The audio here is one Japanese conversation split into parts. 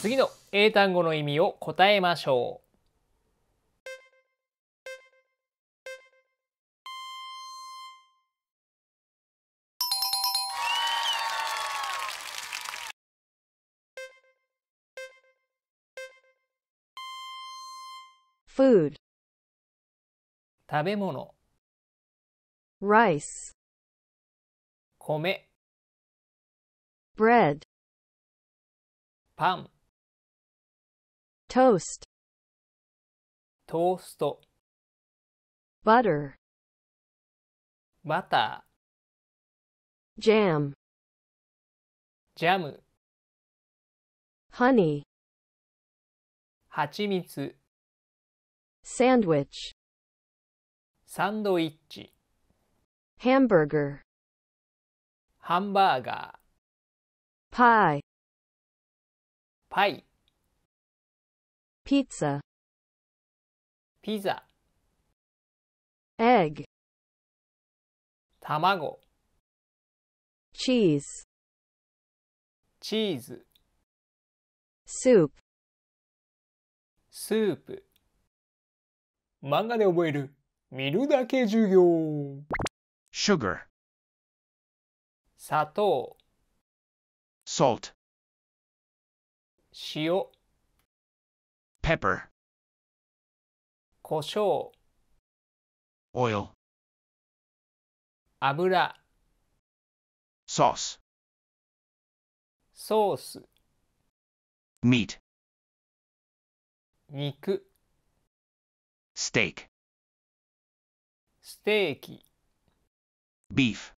次の英単語の意味を答えましょう食べ物 rice 米 bread パン toast トースト butter バター jam ジャム honey はちみつ sandwich サンドイッチ hamburger ハンバーガー pie パイ pizza, pizza, egg, 卵、cheese, チーズ、soup, スープ。漫画で覚える、見るだけ授業。sugar, 砂糖、salt, 塩、pepper, 胡椒、oil, 油、sauce, ソース、meat, 肉、steak, ステーキ、beef,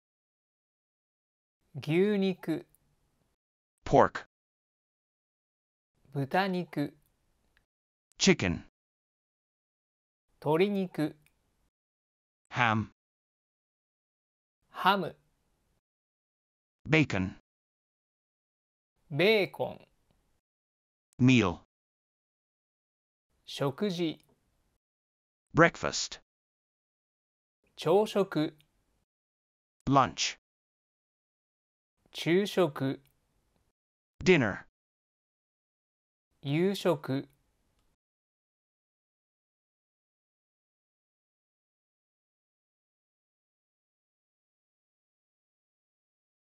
牛肉、pork, 豚肉。chicken 鶏肉 ham ハム bacon ベーコン meal 食事 breakfast 朝食 lunch 昼食 dinner 夕食